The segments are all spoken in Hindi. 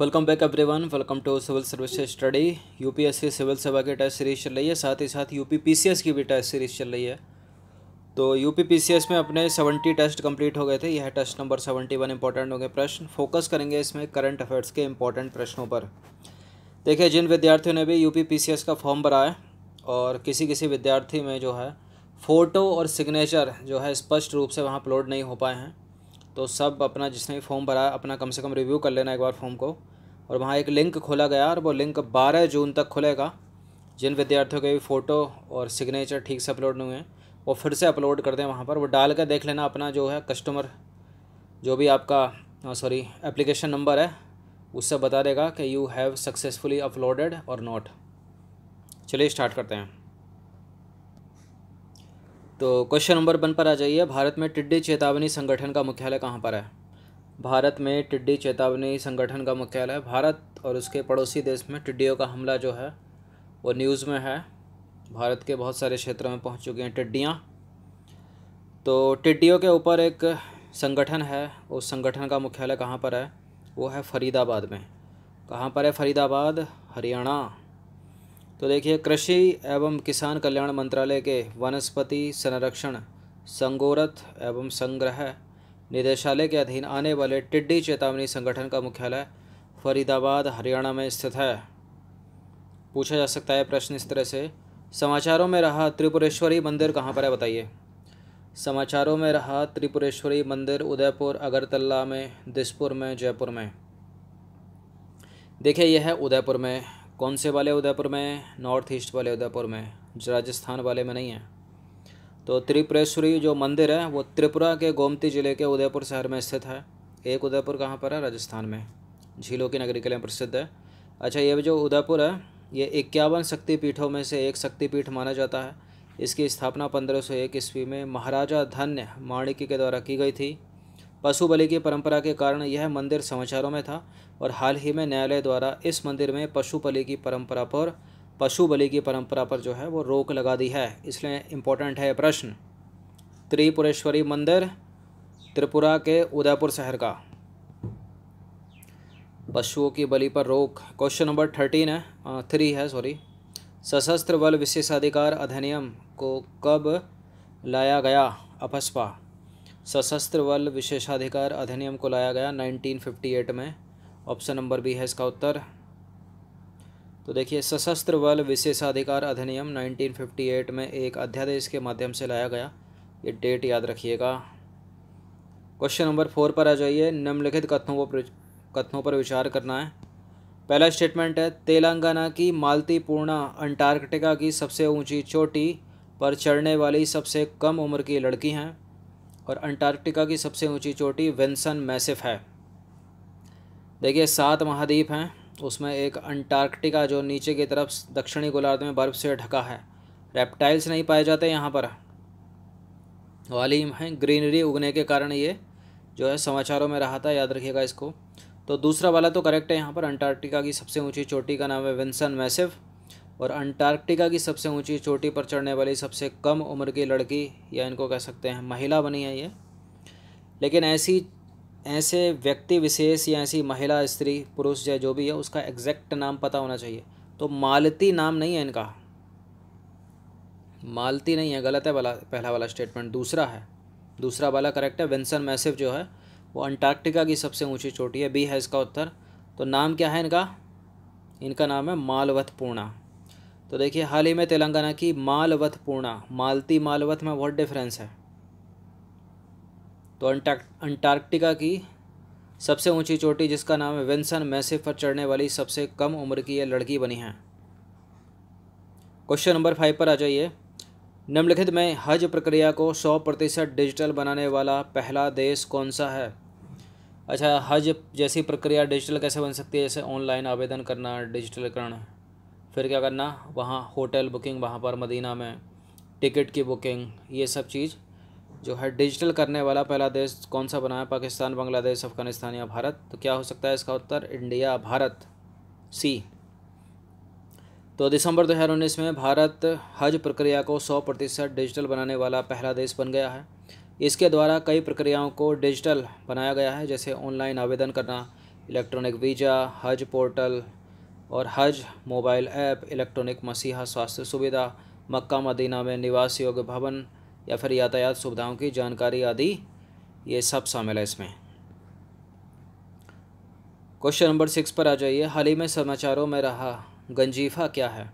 welcome back everyone welcome to civil services study UPSC civil सेवा की टेस्ट सीरीज चल रही है साथ ही साथ यूपी पीसीएस की भी टेस्ट सीरीज चल रही है तो यूपी पीसीएस में अपने सेवेंटी टेस्ट कंप्लीट हो गए थे यह test number seventy one important हो गए प्रश्न फोकस करेंगे इसमें करंट अफेयर्स के इंपॉर्टेंट प्रश्नों पर देखिए जिन विद्यार्थियों ने भी सी एस का फॉर्म भरा है और किसी किसी विद्यार्थी में जो है फ़ोटो और सिग्नेचर जो है स्पष्ट रूप से वहाँ अपलोड नहीं हो पाए हैं तो सब अपना जिसने भी फॉर्म भरा अपना कम से कम रिव्यू कर लेना एक बार फॉर्म को और वहाँ एक लिंक खोला गया और वो लिंक बारह जून तक खुलेगा जिन विद्यार्थियों के भी फ़ोटो और सिग्नेचर ठीक से अपलोड नहीं हुए हैं वो फिर से अपलोड कर दें वहाँ पर वो डाल कर देख लेना अपना जो है कस्टमर जो भी आपका सॉरी एप्लीकेशन नंबर है उससे बता देगा कि यू हैव सक्सेसफुली अपलोडेड और नॉट चलिए स्टार्ट करते हैं तो क्वेश्चन नंबर वन पर आ जाइए भारत में टिड्डी चेतावनी संगठन का मुख्यालय कहाँ पर है भारत में टिड्डी चेतावनी संगठन का मुख्यालय भारत और उसके पड़ोसी देश में टिड्डियों का हमला जो है वो न्यूज़ में है भारत के बहुत सारे क्षेत्रों में पहुंच चुके हैं टिड्डियाँ तो टिड्डियों के ऊपर एक संगठन है उस संगठन का मुख्यालय कहाँ पर है वो है फरीदाबाद में कहाँ पर है फरीदाबाद हरियाणा तो देखिए कृषि एवं किसान कल्याण मंत्रालय के वनस्पति संरक्षण संगोरथ एवं संग्रह निदेशालय के अधीन आने वाले टिड्डी चेतावनी संगठन का मुख्यालय फरीदाबाद हरियाणा में स्थित है पूछा जा सकता है प्रश्न इस तरह से समाचारों में रहा त्रिपुरेश्वरी मंदिर कहाँ पर है बताइए समाचारों में रहा त्रिपुरेश्वरी मंदिर उदयपुर अगरतला में दिसपुर में जयपुर में देखिए यह है उदयपुर में कौन से वाले उदयपुर में नॉर्थ ईस्ट वाले उदयपुर में राजस्थान वाले में नहीं है तो त्रिपुरेश्वरी जो मंदिर है वो त्रिपुरा के गोमती जिले के उदयपुर शहर में स्थित है एक उदयपुर कहाँ पर है राजस्थान में झीलों की नगरी के लिए प्रसिद्ध है अच्छा ये जो उदयपुर है ये इक्यावन शक्तिपीठों में से एक शक्तिपीठ माना जाता है इसकी स्थापना पंद्रह सौ एक ईस्वी में महाराजा धन्य माणिक्य के द्वारा की गई थी पशु बलि की परंपरा के कारण यह मंदिर समाचारों में था और हाल ही में न्यायालय द्वारा इस मंदिर में पशु बलि की परंपरा पर पशु बलि की परंपरा पर जो है वो रोक लगा दी है इसलिए इम्पोर्टेंट है प्रश्न त्रिपुरेश्वरी मंदिर त्रिपुरा के उदयपुर शहर का पशुओं की बलि पर रोक क्वेश्चन नंबर थर्टीन है थ्री है सॉरी सशस्त्र बल विशेषाधिकार अधिनियम को कब लाया गया अपस्पा सशस्त्र बल विशेषाधिकार अधिनियम को लाया गया 1958 में ऑप्शन नंबर बी है इसका उत्तर तो देखिए सशस्त्र बल विशेषाधिकार अधिनियम 1958 में एक अध्यादेश के माध्यम से लाया गया ये डेट याद रखिएगा क्वेश्चन नंबर फोर पर आ जाइए निम्नलिखित कथनों को कथनों पर विचार करना है पहला स्टेटमेंट है तेलंगाना की मालतीपूर्णा अंटार्कटिका की सबसे ऊंची चोटी पर चढ़ने वाली सबसे कम उम्र की लड़की हैं और अंटार्कटिका की सबसे ऊंची चोटी वेंसन मैसिफ है देखिए सात महाद्वीप हैं उसमें एक अंटार्कटिका जो नीचे की तरफ दक्षिणी गोलार्ध में बर्फ़ से ढका है रेप्टाइल्स नहीं पाए जाते यहाँ पर वालीम हैं ग्रीनरी उगने के कारण ये जो है समाचारों में रहा था याद रखिएगा इसको तो दूसरा वाला तो करेक्ट है यहाँ पर अंटार्कटिका की सबसे ऊंची चोटी का नाम है विंसन मैसिव और अंटार्कटिका की सबसे ऊंची चोटी पर चढ़ने वाली सबसे कम उम्र की लड़की या इनको कह सकते हैं महिला बनी है ये लेकिन ऐसी ऐसे व्यक्ति विशेष या ऐसी महिला स्त्री पुरुष या जो भी है उसका एग्जैक्ट नाम पता होना चाहिए तो मालती नाम नहीं है इनका मालती नहीं है गलत है वाला पहला वाला स्टेटमेंट दूसरा है दूसरा वाला करेक्ट है विंसन मैसिव जो है वो अंटार्कटिका की सबसे ऊंची चोटी है बी है इसका उत्तर तो नाम क्या है इनका इनका नाम है मालवत पूर्णा तो देखिए हाल ही में तेलंगाना की मालवथ पूर्णा मालती मालवथ में बहुत डिफरेंस है तो अंटार्कटिका की सबसे ऊंची चोटी जिसका नाम है विंसन मैसिफ पर चढ़ने वाली सबसे कम उम्र की यह लड़की बनी है क्वेश्चन नंबर फाइव पर आ जाइए निम्नलिखित में हज प्रक्रिया को सौ प्रतिशत डिजिटल बनाने वाला पहला देश कौन सा है अच्छा हज जैसी प्रक्रिया डिजिटल कैसे बन सकती है जैसे ऑनलाइन आवेदन करना डिजिटलकरण फिर क्या करना वहाँ होटल बुकिंग वहाँ पर मदीना में टिकट की बुकिंग ये सब चीज़ जो है डिजिटल करने वाला पहला देश कौन सा बना है पाकिस्तान बांग्लादेश अफगानिस्तान या भारत तो क्या हो सकता है इसका उत्तर इंडिया भारत सी तो दिसंबर 2019 में भारत हज प्रक्रिया को 100 प्रतिशत डिजिटल बनाने वाला पहला देश बन गया है इसके द्वारा कई प्रक्रियाओं को डिजिटल बनाया गया है जैसे ऑनलाइन आवेदन करना इलेक्ट्रॉनिक वीज़ा हज पोर्टल और हज मोबाइल ऐप इलेक्ट्रॉनिक मसीहा स्वास्थ्य सुविधा मक्का मदीना में निवास योग्य भवन या फिर यातायात सुविधाओं की जानकारी आदि ये सब शामिल है इसमें क्वेश्चन नंबर सिक्स पर आ जाइए हाल ही में समाचारों में रहा गंजीफा क्या है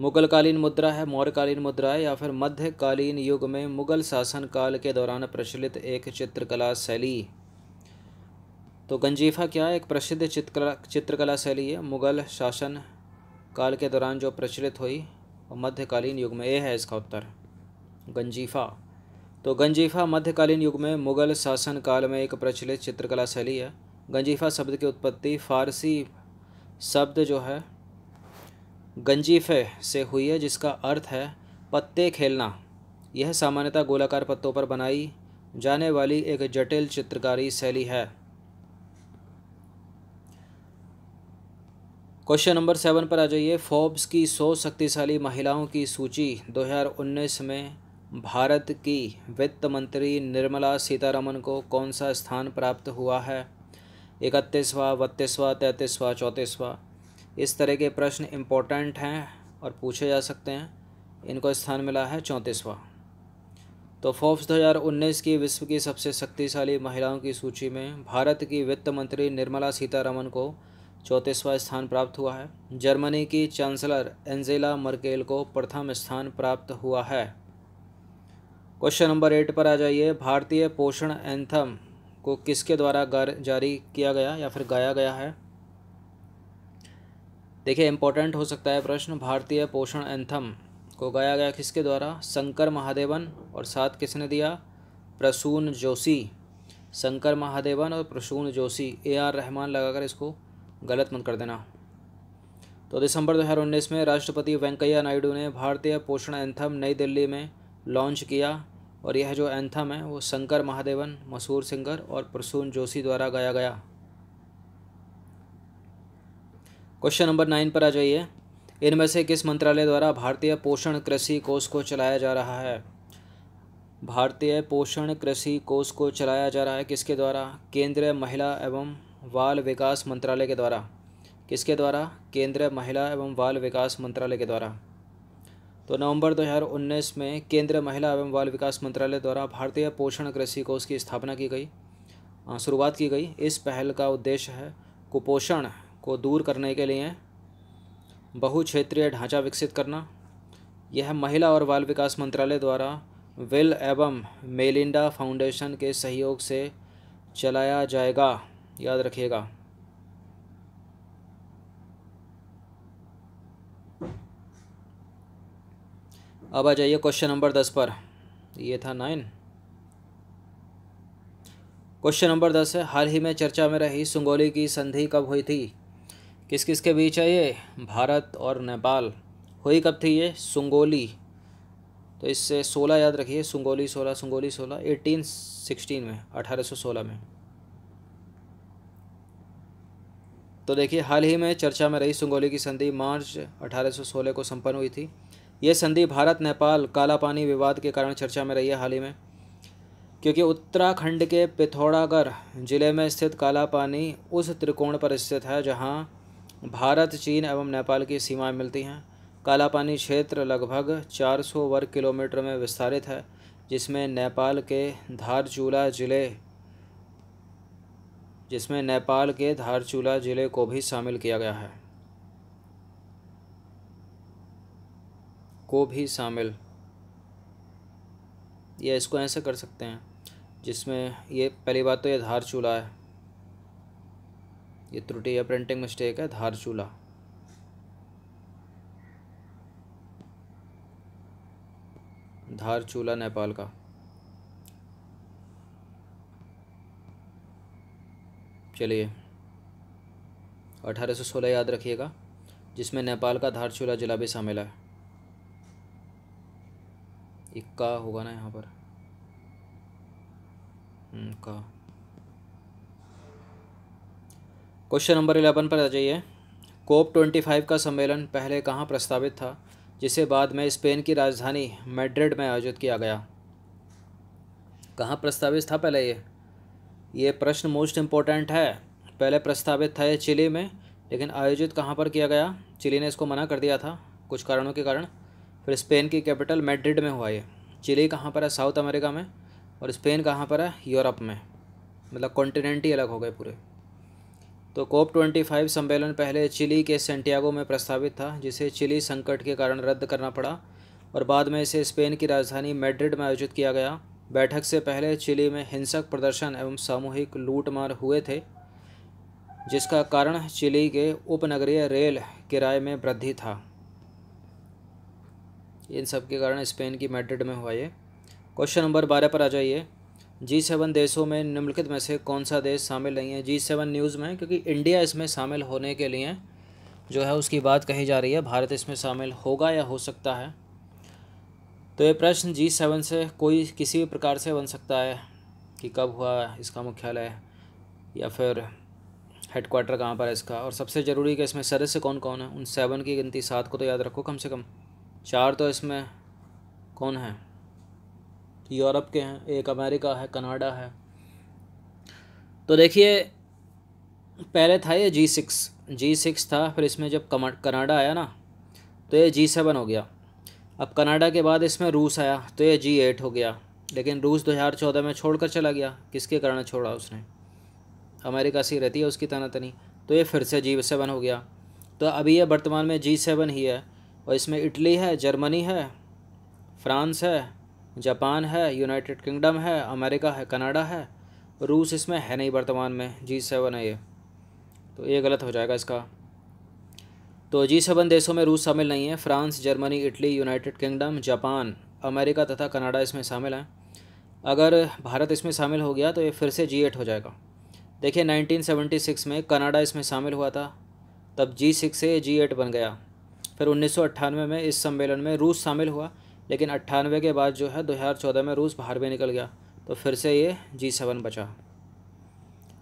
मुगलकालीन मुद्रा है मौर्यकालीन मुद्रा है या फिर मध्यकालीन युग में मुगल शासन काल के दौरान प्रचलित एक चित्रकला शैली तो गंजीफा क्या है एक प्रसिद्ध चित्रकला चित्रकला शैली है मुगल शासन काल के दौरान जो प्रचलित हुई और मध्यकालीन युग में ये है इसका उत्तर गंजीफा तो गंजीफा मध्यकालीन युग में मुगल शासन काल में एक प्रचलित चित्रकला शैली है गंजीफा शब्द की उत्पत्ति फारसी शब्द जो है गंजीफे से हुई है जिसका अर्थ है पत्ते खेलना यह सामान्यतः गोलाकार पत्तों पर बनाई जाने वाली एक जटिल चित्रकारी शैली है क्वेश्चन नंबर सेवन पर आ जाइए फोर्ब्स की सौ शक्तिशाली महिलाओं की सूची 2019 में भारत की वित्त मंत्री निर्मला सीतारमन को कौन सा स्थान प्राप्त हुआ है इकतीसवा बत्तीसवा तैंतीसवा चौंतीसवा इस तरह के प्रश्न इम्पोर्टेंट हैं और पूछे जा सकते हैं इनको स्थान मिला है चौंतीसवा तो फोर्ब्स 2019 की विश्व की सबसे शक्तिशाली महिलाओं की सूची में भारत की वित्त मंत्री निर्मला सीतारमन को चौंतीसवां स्थान प्राप्त हुआ है जर्मनी की चांसलर एंजेला मर्केल को प्रथम स्थान प्राप्त हुआ है क्वेश्चन नंबर एट पर आ जाइए भारतीय पोषण एंथम को किसके द्वारा जारी किया गया या फिर गाया गया है देखिए इंपॉर्टेंट हो सकता है प्रश्न भारतीय पोषण एंथम को गाया गया किसके द्वारा शंकर महादेवन और साथ किसने दिया प्रसून जोशी शंकर महादेवन और प्रसून जोशी ए आर रहमान लगाकर इसको गलत मत कर देना तो दिसंबर दो में राष्ट्रपति वेंकैया नायडू ने भारतीय पोषण एंथम नई दिल्ली में लॉन्च किया और यह जो एंथम है वो शंकर महादेवन मसूर सिंगर और प्रसून जोशी द्वारा गाया गया क्वेश्चन नंबर नाइन पर आ जाइए इनमें से किस मंत्रालय द्वारा भारतीय पोषण कृषि कोष को चलाया जा रहा है भारतीय पोषण कृषि कोष को चलाया जा रहा है किसके द्वारा केंद्रीय महिला एवं बाल विकास मंत्रालय के द्वारा किसके द्वारा केंद्रीय महिला एवं बाल विकास मंत्रालय के द्वारा तो नवंबर 2019 में केंद्रीय महिला एवं बाल विकास मंत्रालय द्वारा भारतीय पोषण कृषि कोष की स्थापना की गई शुरुआत की गई इस पहल का उद्देश्य है कुपोषण को दूर करने के लिए बहु क्षेत्रीय ढांचा विकसित करना यह महिला और बाल विकास मंत्रालय द्वारा विल एवं मेलिंडा फाउंडेशन के सहयोग से चलाया जाएगा याद रखिएगा अब आ जाइए क्वेश्चन नंबर दस पर ये था नाइन क्वेश्चन नंबर दस है हाल ही में चर्चा में रही सुंगोली की संधि कब हुई थी किस किस के बीच है ये भारत और नेपाल हुई कब थी ये सुंगोली तो इससे सोलह याद रखिए सुंगोली सोलह सुंगोली सोलह एटीन सिक्सटीन में अठारह सौ सोलह में तो देखिए हाल ही में चर्चा में रही सुंगोली की संधि मार्च 1816 को संपन्न हुई थी ये संधि भारत नेपाल कालापानी विवाद के कारण चर्चा में रही है हाल ही में क्योंकि उत्तराखंड के पिथौरागढ़ जिले में स्थित कालापानी उस त्रिकोण पर स्थित है जहाँ भारत चीन एवं नेपाल की सीमाएं मिलती हैं कालापानी क्षेत्र लगभग 400 वर्ग किलोमीटर में विस्तारित है जिसमें नेपाल के धारचूला ज़िले जिसमें नेपाल के धारचूला ज़िले को भी शामिल किया गया है को भी शामिल या इसको ऐसे कर सकते हैं जिसमें ये पहली बात तो ये धार चूल्हा है ये त्रुटि या प्रिंटिंग मिस्टेक है धार चूल्हा धार चूल्हा नेपाल का चलिए अठारह सौ सोलह याद रखिएगा जिसमें नेपाल का धारचूला जिला भी शामिल है इक्का होगा ना यहाँ पर का क्वेश्चन नंबर इलेवन पर आ जाइए कोप ट्वेंटी फाइव का सम्मेलन पहले कहाँ प्रस्तावित था जिसे बाद में स्पेन की राजधानी मैड्रिड में आयोजित किया गया कहाँ प्रस्तावित था पहले ये ये प्रश्न मोस्ट इम्पोर्टेंट है पहले प्रस्तावित था चिली में लेकिन आयोजित कहाँ पर किया गया चिली ने इसको मना कर दिया था कुछ कारणों के कारण फिर स्पेन की कैपिटल मेड्रिड में हुआ ये चिली कहाँ पर है साउथ अमेरिका में और स्पेन कहाँ पर है यूरोप में मतलब कॉन्टिनेंट ही अलग हो गए पूरे तो कोप ट्वेंटी फाइव सम्मेलन पहले चिली के सेंटियागो में प्रस्तावित था जिसे चिली संकट के कारण रद्द करना पड़ा और बाद में इसे स्पेन की राजधानी मेड्रिड में आयोजित किया गया बैठक से पहले चिली में हिंसक प्रदर्शन एवं सामूहिक लूटमार हुए थे जिसका कारण चिली के उपनगरीय रेल किराए में वृद्धि था इन सब के कारण स्पेन की मैड्रिड में हुआ ये क्वेश्चन नंबर बारह पर आ जाइए जी सेवन देशों में निम्नलिखित में से कौन सा देश शामिल नहीं है जी सेवन न्यूज़ में क्योंकि इंडिया इसमें शामिल होने के लिए जो है उसकी बात कही जा रही है भारत इसमें शामिल होगा या हो सकता है तो ये प्रश्न जी सेवन से कोई किसी भी प्रकार से बन सकता है कि कब हुआ इसका मुख्यालय या फिर हेडक्वार्टर कहाँ पर है इसका और सबसे ज़रूरी कि इसमें सदस्य कौन कौन है उन सेवन की गिनती सात को तो याद रखो कम से कम चार तो इसमें कौन है यूरोप के हैं एक अमेरिका है कनाडा है तो देखिए पहले था ये जी सिक्स जी सिक्स था फिर इसमें जब कनाडा आया ना तो ये जी सेवन हो गया अब कनाडा के बाद इसमें रूस आया तो ये जी एट हो गया लेकिन रूस 2014 में छोड़कर चला गया किसके कारण छोड़ा उसने अमेरिका सी रहती है उसकी तनातनी तो ये फिर से जी सेवन हो गया तो अभी ये वर्तमान में जी सेवन ही है और इसमें इटली है जर्मनी है फ्रांस है जापान है यूनाइटेड किंगडम है अमेरिका है कनाडा है रूस इसमें है नहीं वर्तमान में जी सेवन है ये तो ये गलत हो जाएगा इसका तो जी सेवन देशों में रूस शामिल नहीं है France Germany Italy United Kingdom Japan America तथा कनाडा इसमें शामिल हैं अगर भारत इसमें शामिल हो गया तो ये फिर से जी एट हो जाएगा देखिए 1976 में कनाडा इसमें शामिल हुआ था तब जी सिक्स से जी एट बन गया फिर उन्नीस में इस सम्मेलन में रूस शामिल हुआ लेकिन अट्ठानवे के बाद जो है 2014 में रूस बाहर भी निकल गया तो फिर से ये जी सेवन बचा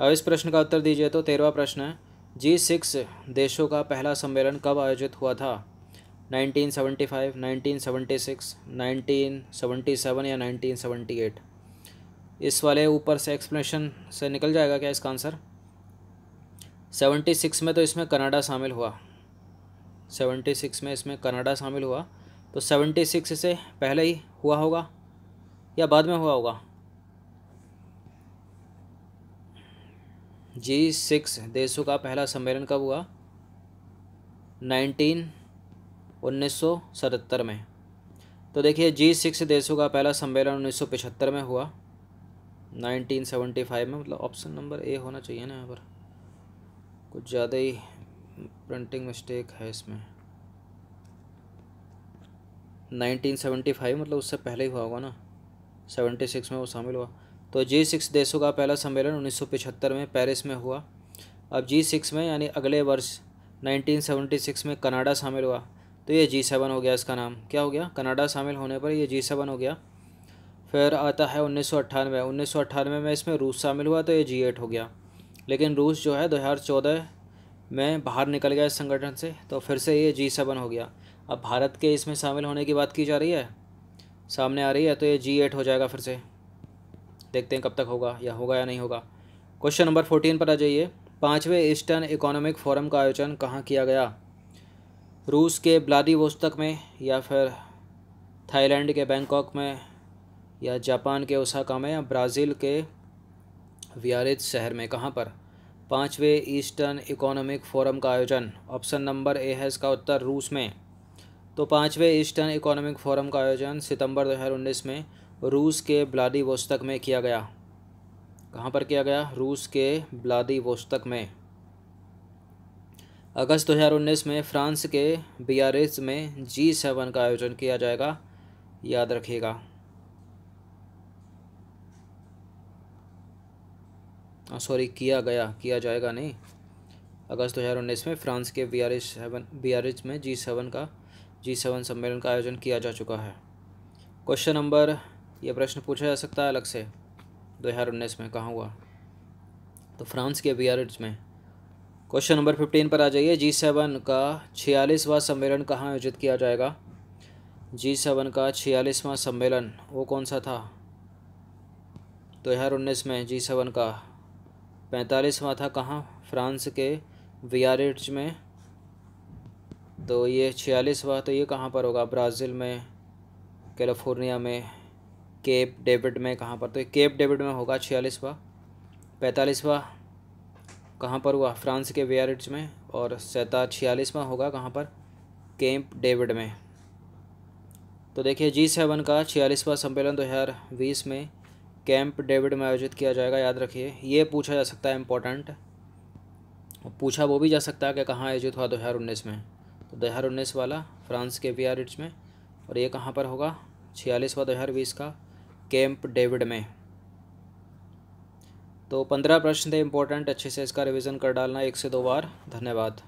अब इस प्रश्न का उत्तर दीजिए तो तेरहवा प्रश्न है जी सिक्स देशों का पहला सम्मेलन कब आयोजित हुआ था 1975, 1976, 1977 या 1978 इस वाले ऊपर से एक्सप्लेनेशन से निकल जाएगा क्या इसका आंसर 76 में तो इसमें कनाडा शामिल हुआ 76 में इसमें कनाडा शामिल हुआ तो 76 से पहले ही हुआ होगा या बाद में हुआ होगा जी सिक्स देशों का पहला सम्मेलन कब हुआ नाइनटीन उन्नीस सौ सतहत्तर में तो देखिए जी सिक्स देशों का पहला सम्मेलन उन्नीस सौ पचहत्तर में हुआ नाइनटीन सेवेंटी फाइव में मतलब ऑप्शन नंबर ए होना चाहिए ना यहाँ पर कुछ ज़्यादा ही प्रिंटिंग मिस्टेक है इसमें नाइनटीन सेवेंटी फाइव मतलब उससे पहले ही हुआ होगा ना सेवेंटी सिक्स में वो शामिल हुआ तो जी सिक्स देशों का पहला सम्मेलन 1975 में पेरिस में हुआ अब जी सिक्स में यानी अगले वर्ष 1976 में कनाडा शामिल हुआ तो ये जी सेवन हो गया इसका नाम क्या हो गया कनाडा शामिल होने पर ये जी सेवन हो गया फिर आता है उन्नीस उन्नीस में इसमें रूस शामिल हुआ तो ये जी एट हो गया लेकिन रूस जो है 2014 में बाहर निकल गया इस संगठन से तो फिर से ये जी सेवन हो गया अब भारत के इसमें शामिल होने की बात की जा रही है सामने आ रही है तो ये जी एट हो जाएगा फिर से देखते हैं कब तक होगा या होगा या नहीं होगा क्वेश्चन नंबर फोर्टीन पर आ जाइए पाँचवें ईस्टर्न इकोनॉमिक फोरम का आयोजन कहाँ किया गया रूस के ब्लादिवोस्तक में या फिर थाईलैंड के बैंकॉक में या जापान के ओसाका में या ब्राज़ील के वियारित शहर में कहाँ पर पाँचवें ईस्टर्न इकोनॉमिक फोरम का आयोजन ऑप्शन नंबर ए है इसका उत्तर रूस में तो पाँचवें ईस्टर्न इकोनॉमिक फोरम का आयोजन सितंबर उन्नीस में रूस के वोस्तक में किया गया कहाँ पर किया गया रूस के वोस्तक में अगस्त 2019 में फ्रांस के बियारिस में जी सेवन का आयोजन किया जाएगा याद रखिएगा सॉरी किया गया किया जाएगा नहीं अगस्त 2019 में फ्रांस के बियारिस सेवन बियारिस में जी सेवन का जी सेवन सम्मेलन का आयोजन किया जा चुका है क्वेश्चन नंबर यह प्रश्न पूछा जा सकता है अलग से उन्नीस में कहाँ हुआ तो फ्रांस के बियारिट्स में क्वेश्चन नंबर फिफ्टीन पर आ जाइए जी सेवन का छियालीसवां सम्मेलन कहाँ आयोजित किया जाएगा जी सेवन का छियालीसवां सम्मेलन वो कौन सा था दो हज़ार उन्नीस में जी सेवन का पैंतालीसवां था कहाँ फ्रांस के वियारिट्स में तो ये छियालीसवा तो ये कहाँ पर होगा ब्राज़ील में कैलिफोर्निया में केप डेविड में कहाँ पर तो केप डेविड में होगा छियालीसवा पैंतालीसवा कहाँ पर हुआ फ्रांस के वेयरिट्स में और सैता छियालीसवा होगा कहाँ पर केम्प डेविड में तो देखिए जी सेवन का छियालीसवा सम्मेलन दो हज़ार बीस में कैंप डेविड में आयोजित किया जाएगा याद रखिए ये पूछा जा सकता है इम्पोर्टेंट पूछा वो भी जा सकता है कि कहाँ आयोजित हुआ दो हज़ार उन्नीस में तो दो हज़ार उन्नीस वाला फ्रांस के बियारिट्स में और ये कहाँ पर होगा छियालीसवा दो हज़ार बीस का कैंप डेविड में तो पंद्रह प्रश्न थे इंपॉर्टेंट अच्छे से इसका रिवीजन कर डालना एक से दो बार धन्यवाद